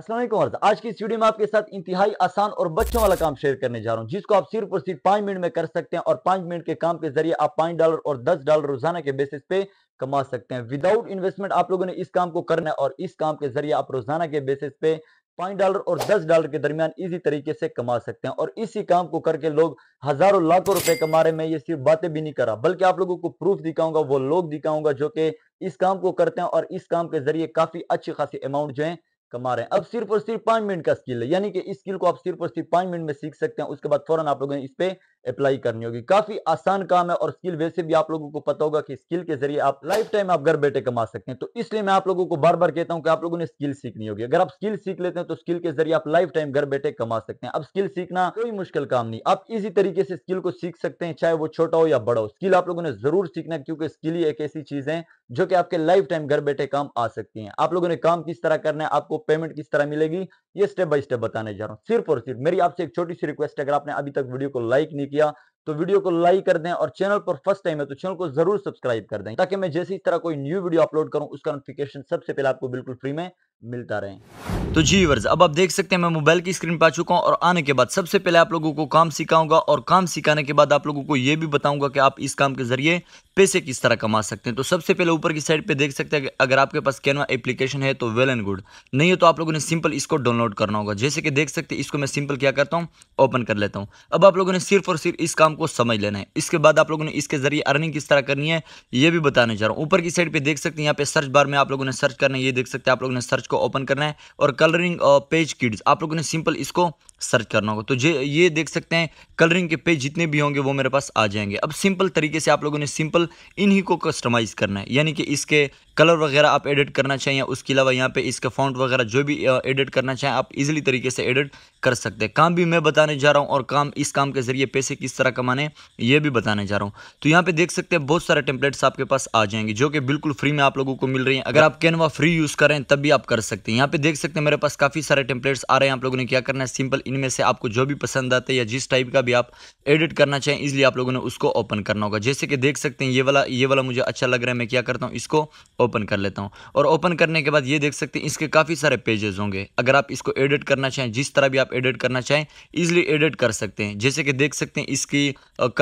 असलम आज की इस वीडियो में आपके साथ इंतहाई आसान और बच्चों वाला काम शेयर करने जा रहा हूँ जिसको आप सिर्फ और सिर्फ पांच मिनट में कर सकते हैं और पांच मिनट के काम के जरिए आप पांच डॉलर और दस डॉलर रोजाना के बेसिस पे कमा सकते हैं विदाउट इन्वेस्टमेंट आप लोगों ने इस काम को करना है और इस काम के जरिए आप रोजाना के बेसिस पे पांच डॉलर और दस डॉलर के दरमियान इसी तरीके से कमा सकते हैं और इसी काम को करके लोग हजारों लाखों रुपए कमा रहे में ये सिर्फ बातें भी नहीं करा बल्कि आप लोगों को प्रूफ दिखाऊंगा वो लोग दिखाऊंगा जो कि इस काम को करते हैं और इस काम के जरिए काफी अच्छी खासी अमाउंट जो है कमा रहे हैं अब सिर्फ और सिर्फ पांच मिनट का स्किल है यानी कि इस स्किल को आप सिर्फ और सिर्फ पांच मिनट में सीख सकते हैं उसके बाद फौरन आप लोगों ने इस पर अप्लाई करनी होगी काफी आसान काम है और स्किल वैसे भी आप लोगों को पता होगा कि स्किल के जरिए आप लाइफ टाइम आप घर बैठे कमा सकते हैं तो इसलिए मैं आप लोगों को बार बार कहता हूं कि आप लोगों ने स्किल सीखनी होगी अगर आप स्किल सीख लेते हैं तो स्किल के जरिए आप लाइफ टाइम घर बैठे कमा सकते हैं अब स्किल सीखना कोई मुश्किल काम नहीं आप इसी तरीके से स्किल को सीख सकते हैं चाहे वो छोटा हो या बड़ा हो स्किल आप लोगों ने जरूर सीखना क्योंकि स्किल ही एक ऐसी चीज है जो कि आपके लाइफ टाइम घर बैठे काम आ सकती है आप लोगों ने काम किस तरह करना है आपको पेमेंट किस तरह मिलेगी ये स्टेप बाय स्टेप बताने जा रहा हूं सिर्फ और सिर्फ मेरी आपसे एक छोटी सी रिक्वेस्ट है अगर आपने अभी तक वीडियो को लाइक नहीं किया तो वीडियो को लाइक कर दें और चैनल पर फर्स्ट टाइम है तो चैनल को जरूर सब्सक्राइब कर दें ताकि मैं जैसे इस तरह कोई न्यू वीडियो अपलोड करूं उसका नोटिफिकेशन सबसे पहले आपको बिल्कुल फ्री में मिलता रहे तो जी वर्ज अब आप देख सकते हैं मैं मोबाइल की स्क्रीन पर आ चुका हूं और आने के बाद सबसे पहले आप लोगों को काम सिखाऊंगा और काम सिखाने के बाद आप लोगों को यह भी बताऊंगा कि आप इस काम के जरिए पैसे किस तरह कमा सकते हैं तो सबसे पहले ऊपर की साइड पे देख सकते हैं अगर आपके पास कैनवा एप्लीकेशन है तो वेल एंड गुड नहीं है तो आप लोगों ने सिंपल इसको डाउनलोड डाउनलोड करना होगा जैसे कि देख सकते हैं इसको मैं सिंपल क्या करता हूँ ओपन कर लेता हूँ अब आप लोगों ने सिर्फ और सिर्फ इस काम को समझ लेना है इसके बाद आप लोगों ने इसके जरिए अर्निंग किस तरह करनी है ये भी बताने जा रहा हूँ ऊपर की साइड पर देख सकते हैं यहाँ पे सर्च बार में आप लोगों ने सर्च करना है ये देख सकते हैं आप लोगों ने सर्च को ओपन करना है और कलरिंग पेज किड्स आप लोगों ने सिंपल इसको सर्च करना होगा तो जे ये देख सकते हैं कलरिंग के पेज जितने भी होंगे वो मेरे पास आ जाएंगे अब सिंपल तरीके से आप लोगों ने सिंपल इन्हीं को कस्टमाइज़ करना है यानी कि इसके कलर वगैरह आप एडिट करना चाहें या उसके अलावा यहाँ पे इसका फ़ॉन्ट वगैरह जो भी एडिट करना चाहें आप इजीली तरीके से एडिट कर सकते हैं काम भी मैं बताने जा रहा हूँ और काम इस काम के ज़रिए पैसे किस तरह कमाने ये भी बताने जा रहा हूँ तो यहाँ पे देख सकते हैं बहुत सारे टेम्पलेट्स आपके पास आ जाएंगे जो कि बिल्कुल फ्री में आप लोगों को मिल रही है अगर आप कैनवा फ्री यूज़ करें तब भी आप कर सकते हैं यहाँ पे देख सकते हैं मेरे पास काफ़ी सारे टेम्पलेट्स आ रहे हैं आप लोगों ने क्या करना है सिंपल इनमें से आपको जो भी पसंद आता है या जिस टाइप का भी आप एडिट करना चाहें इसलिए आप लोगों ने उसको ओपन करना होगा जैसे कि देख सकते हैं ये वाला ये वाला मुझे अच्छा लग रहा है मैं क्या करता हूँ इसको ओपन कर लेता हूँ और ओपन करने के बाद ये देख सकते हैं इसके काफ़ी सारे पेजेस होंगे अगर आप इसको एडिट करना चाहें जिस तरह भी आप एडिट करना चाहें ईजिली एडिट कर सकते हैं जैसे कि देख सकते हैं इसकी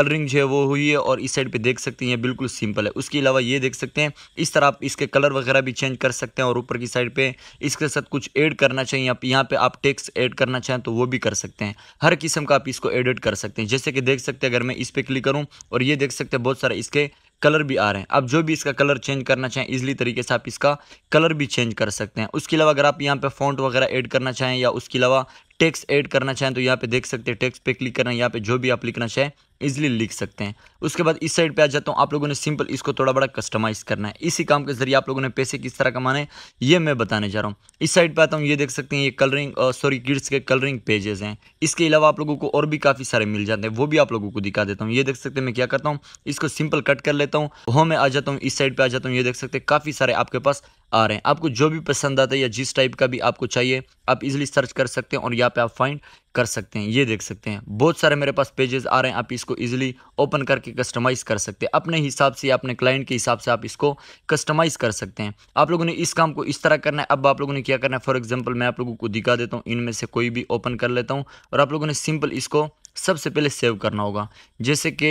कलरिंग जो है वो हुई है और इस साइड पर देख सकते हैं ये बिल्कुल सिंपल है उसके अलावा ये देख सकते हैं इस तरह आप इसके कलर वगैरह भी चेंज कर सकते हैं और ऊपर की साइड पर इसके साथ कुछ एड करना चाहिए यहाँ पर आप टेक्स्ट ऐड करना चाहें तो वो भी भी कर सकते हैं हर किस्म का आप इसको एडिट कर सकते हैं जैसे कि देख सकते हैं अगर मैं इस पर क्लिक करूँ और ये देख सकते हैं बहुत सारे इसके कलर भी आ रहे हैं आप जो भी इसका कलर चेंज करना चाहें इजली तरीके से आप इसका कलर भी चेंज कर सकते हैं उसके अलावा अगर आप यहाँ पे फॉन्ट वगैरह ऐड करना चाहें या उसके अलावा टेक्स ऐड करना चाहें तो यहाँ पे देख सकते हैं टेक्स पे क्लिक करना है यहाँ पे जो भी आप लिखना चाहें इजिली लिख सकते हैं उसके बाद इस साइड पे आ जाता हूँ आप लोगों ने सिंपल इसको थोड़ा बड़ा कस्टमाइज़ करना है इसी काम के जरिए आप लोगों ने पैसे किस तरह कमाने ये मैं बताने जा रहा हूँ इस साइड पर आता हूँ ये देख सकते हैं ये कलरिंग सॉरी किड्स के कलरिंग पेजेस हैं इसके अलावा आप लोगों को और भी काफ़ी सारे मिल जाते हैं वो भी आप लोगों को दिखा देता हूँ ये देख सकते हैं मैं क्या करता हूँ इसको सिंपल कट कर लेता हूँ होम में आ जाता हूँ इस साइड पर आ जाता हूँ ये देख सकते हैं काफ़ी सारे आपके पास आ रहे हैं आपको जो भी पसंद आता है या जिस टाइप का भी आपको चाहिए आप इजिली सर्च कर सकते हैं और यहाँ पे आप फाइंड कर सकते हैं ये देख सकते हैं बहुत सारे मेरे पास पेजेस आ रहे हैं आप इसको इजिली ओपन करके कस्टमाइज़ कर सकते हैं अपने हिसाब से अपने क्लाइंट के हिसाब से आप इसको कस्टमाइज़ कर सकते हैं आप लोगों ने इस काम को इस तरह करना है अब आप लोगों ने क्या करना है फॉर एग्जाम्पल मैं आप लोगों को दिखा देता हूँ इनमें से कोई भी ओपन कर लेता हूँ और आप लोगों ने सिंपल इसको सबसे पहले सेव करना होगा जैसे कि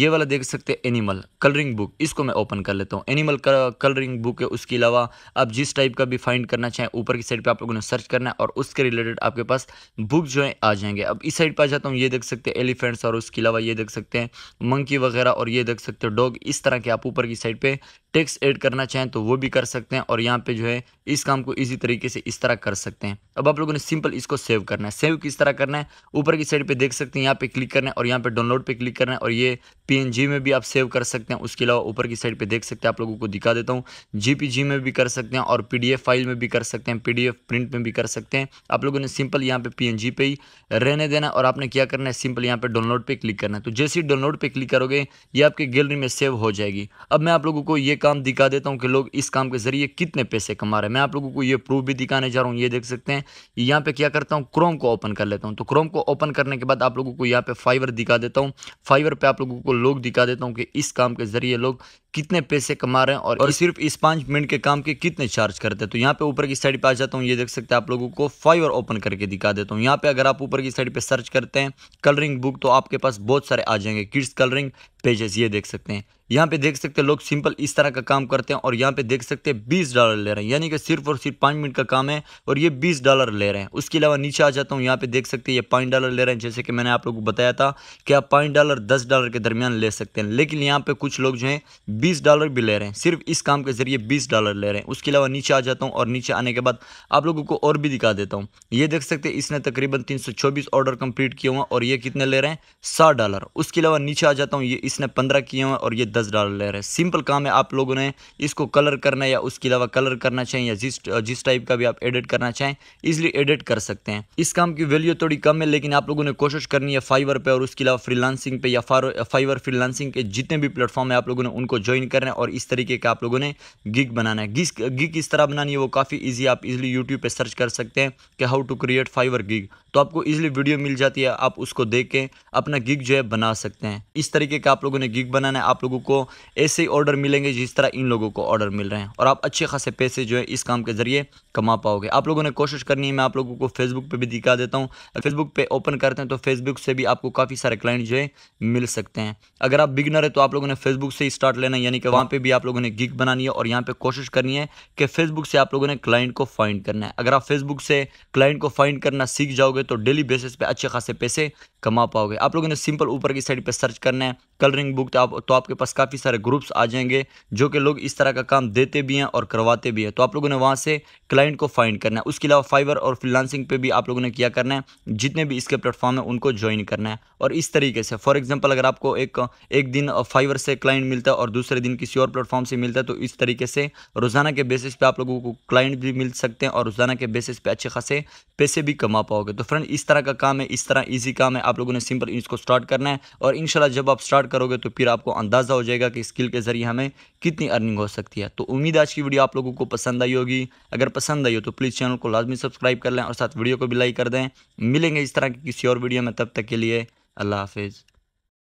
ये वाला देख सकते हैं एनिमल कलरिंग बुक इसको मैं ओपन कर लेता हूँ एनिमल कलरिंग बुक है उसके अलावा आप जिस टाइप का भी फाइंड करना चाहें ऊपर की साइड पे आप लोगों ने सर्च करना है और उसके रिलेटेड आपके पास बुक जो है आ जाएंगे अब इस साइड पर आ जाता हूँ ये देख सकते हैं एलिफेंट्स और उसके अलावा ये देख सकते हैं मंकी वगैरह और ये देख सकते हो डॉग इस तरह के आप ऊपर की साइड पर टेक्स्ट ऐड करना चाहें तो वो भी कर सकते हैं और यहाँ पे जो है इस काम को इसी तरीके से इस तरह कर सकते हैं अब आप लोगों ने सिंपल इसको सेव करना है सेव किस तरह करना है ऊपर की साइड पे देख सकते हैं यहाँ पे क्लिक करना है और यहाँ पे डाउनलोड पे क्लिक करना है और ये पीएनजी में भी आप सेव कर सकते हैं उसके अलावा ऊपर की साइड पर देख सकते हैं आप लोगों को दिखा देता हूँ जी में भी कर सकते हैं और पी फाइल में भी कर सकते हैं पी प्रिंट में भी कर सकते हैं आप लोगों ने सिंपल यहाँ पे पी पे ही रहने देना और आपने क्या करना है सिंपल यहाँ पे डाउनलोड पर क्लिक करना है तो जैसे ही डाउनलोड पर क्लिक करोगे ये आपकी गैलरी में सेव हो जाएगी अब मैं आप लोगों को ये काम दिखा देता हूँ कि लोग इस काम के ज़रिए कितने पैसे कमा रहे हैं मैं आप लोगों को ये प्रूफ भी दिखाने जा रहा हूँ ये देख सकते हैं यहाँ पे क्या करता हूँ क्रोम को ओपन कर लेता हूँ तो क्रोम को ओपन करने के बाद आप लोगों को यहाँ पे फाइवर दिखा देता हूँ फाइवर पर आप लोगों को लोग दिखा देता हूँ कि इस काम के ज़रिए लोग कितने पैसे कमा रहे हैं और, और सिर्फ इस पांच मिनट के काम के कितने चार्ज करते हैं तो यहाँ पे ऊपर की साइड पे आ जाता हूँ ये देख सकते हैं आप लोगों को फाइवर ओपन करके दिखा देता हूँ यहाँ पे अगर आप ऊपर की साइड पे सर्च करते हैं कलरिंग बुक तो आपके पास बहुत सारे आ जाएंगे किड्स कलरिंग पेजेस ये देख सकते हैं यहाँ पे देख सकते हैं लोग सिंपल इस तरह का काम करते हैं और यहाँ पे देख सकते हैं बीस डॉलर ले रहे हैं यानी कि सिर्फ और सिर्फ पाँच मिनट का काम है और ये बीस डॉलर ले रहे हैं उसके अलावा नीचे आ जाता हूँ यहाँ पे देख सकते हैं ये पाँच डॉलर ले रहे हैं जैसे कि मैंने आप लोग को बताया था कि आप पाँच डॉलर दस डॉलर के दरमियान ले सकते हैं लेकिन यहाँ पे कुछ लोग जो है बीस डॉलर भी ले रहे हैं सिर्फ इस काम के ज़रिए बीस डॉलर ले रहे हैं उसके अलावा नीचे आ जाता हूँ और नीचे आने के बाद आप लोगों को और भी दिखा देता हूँ ये देख सकते हैं इसने तकरीबन तीन सौ चौबीस ऑर्डर कंप्लीट किया हुआ और ये कितने ले रहे हैं साठ डॉलर उसके अलावा नीचे आ जाता हूँ ये इसने पंद्रह किए हुए और ये दस डॉलर ले रहे हैं सिंपल काम है आप लोगों ने इसको कलर करना या उसके अलावा कलर करना चाहें या जिस जिस टाइप का भी आप एडिट करना चाहें इसलिए एडिट कर सकते हैं इस काम की वैल्यू थोड़ी कम है लेकिन आप लोगों ने कोशिश करनी है फाइवर पर और उसके अलावा फ्रीलांसिंग पे या फाइवर फ्रीलांसिंग के जितने भी प्लेटफॉर्म है आप लोगों ने उनको ज्वाइन ज्वाइन कर रहे हैं और इस तरीके का आप लोगों ने गिग बनाना है गिग गिग किस तरह बनानी है वो काफ़ी ईजी आप इजिली यूट्यूब पर सर्च कर सकते हैं कि how to create Fiverr gig तो आपको इजिली वीडियो मिल जाती है आप उसको देख के अपना गिग जो है बना सकते हैं इस तरीके का आप लोगों ने गिग बनाना है आप लोगों को ऐसे ही ऑर्डर मिलेंगे जिस तरह इन लोगों को ऑर्डर मिल रहे हैं और आप अच्छे खासे पैसे जो है इस काम के ज़रिए कमा पाओगे आप लोगों ने कोशिश करनी है मैं आप लोगों को फेसबुक पर भी दिखा देता हूँ फेसबुक पर ओपन करते हैं तो फेसबुक से भी आपको काफ़ी सारे क्लाइंट जो है मिल सकते हैं अगर आप बिगनर है तो आप लोगों ने फेसबुक से ही स्टार्ट लेना यानी कि वहाँ पर भी आप लोगों ने गिग बनानी है और यहाँ पर कोशिश करनी है कि फेसबुक से आप लोगों ने क्लाइंट को फाइंड करना है अगर आप फेसबुक से क्लाइंट को फाइंड करना सीख जाओगे तो डेली बेसिस पे अच्छे खासे पैसे कमा पाओगे आप लोगों ने सिंपल ऊपर की साइड पे सर्च करना है कलरिंग बुक तो आप तो आपके पास काफ़ी सारे ग्रुप्स आ जाएंगे जो कि लोग इस तरह का काम देते भी हैं और करवाते भी हैं तो आप लोगों ने वहाँ से क्लाइंट को फाइंड करना है उसके अलावा फाइवर और फ्रीलांसिंग पे भी आप लोगों ने किया करना है जितने भी इसके प्लेटफॉर्म हैं उनको ज्वाइन करना है और इस तरीके से फॉर एग्जाम्पल अगर आपको एक एक दिन फाइवर से क्लाइंट मिलता है और दूसरे दिन किसी और प्लेटफॉर्म से मिलता है तो इस तरीके से रोज़ाना के बेसिस पे आप लोगों को क्लाइंट भी मिल सकते हैं और रोज़ाना के बेसिस पर अच्छे खासे पैसे भी कमा पाओगे तो फ्रेंड इस तरह का काम है इस तरह ईजी काम है आप लोगों ने सिंपल इसको स्टार्ट करना है और इन जब आप स्टार्ट स्टार्ट करोगे तो फिर आपको अंदाज़ा हो जाएगा कि स्किल के ज़रिए हमें कितनी अर्निंग हो सकती है तो उम्मीद आज की वीडियो आप लोगों को पसंद आई होगी अगर पसंद आई हो तो प्लीज़ चैनल को लाजमी सब्सक्राइब कर लें और साथ वीडियो को भी लाइक कर दें मिलेंगे इस तरह की किसी और वीडियो में तब तक के लिए अल्लाह हाफिज़